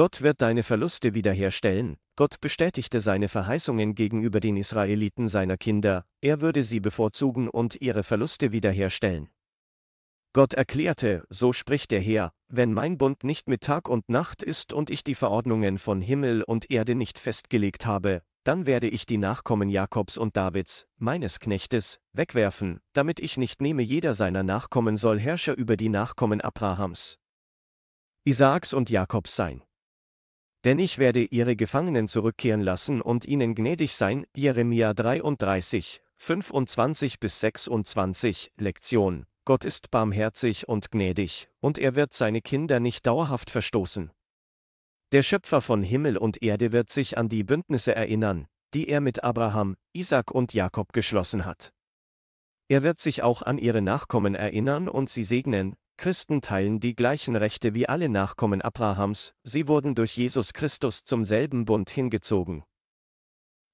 Gott wird deine Verluste wiederherstellen, Gott bestätigte seine Verheißungen gegenüber den Israeliten seiner Kinder, er würde sie bevorzugen und ihre Verluste wiederherstellen. Gott erklärte, so spricht der Herr, wenn mein Bund nicht mit Tag und Nacht ist und ich die Verordnungen von Himmel und Erde nicht festgelegt habe, dann werde ich die Nachkommen Jakobs und Davids, meines Knechtes, wegwerfen, damit ich nicht nehme jeder seiner Nachkommen soll Herrscher über die Nachkommen Abrahams, Isaaks und Jakobs sein denn ich werde ihre Gefangenen zurückkehren lassen und ihnen gnädig sein. Jeremia 33, 25 bis 26, Lektion. Gott ist barmherzig und gnädig, und er wird seine Kinder nicht dauerhaft verstoßen. Der Schöpfer von Himmel und Erde wird sich an die Bündnisse erinnern, die er mit Abraham, Isaac und Jakob geschlossen hat. Er wird sich auch an ihre Nachkommen erinnern und sie segnen, Christen teilen die gleichen Rechte wie alle Nachkommen Abrahams, sie wurden durch Jesus Christus zum selben Bund hingezogen.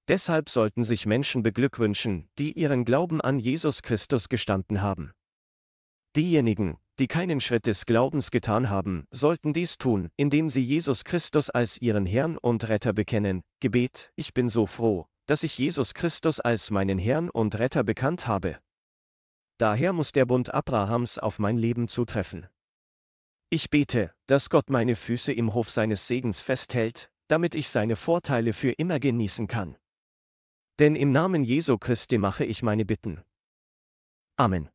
Deshalb sollten sich Menschen beglückwünschen, die ihren Glauben an Jesus Christus gestanden haben. Diejenigen, die keinen Schritt des Glaubens getan haben, sollten dies tun, indem sie Jesus Christus als ihren Herrn und Retter bekennen. Gebet, ich bin so froh, dass ich Jesus Christus als meinen Herrn und Retter bekannt habe, Daher muss der Bund Abrahams auf mein Leben zutreffen. Ich bete, dass Gott meine Füße im Hof seines Segens festhält, damit ich seine Vorteile für immer genießen kann. Denn im Namen Jesu Christi mache ich meine Bitten. Amen.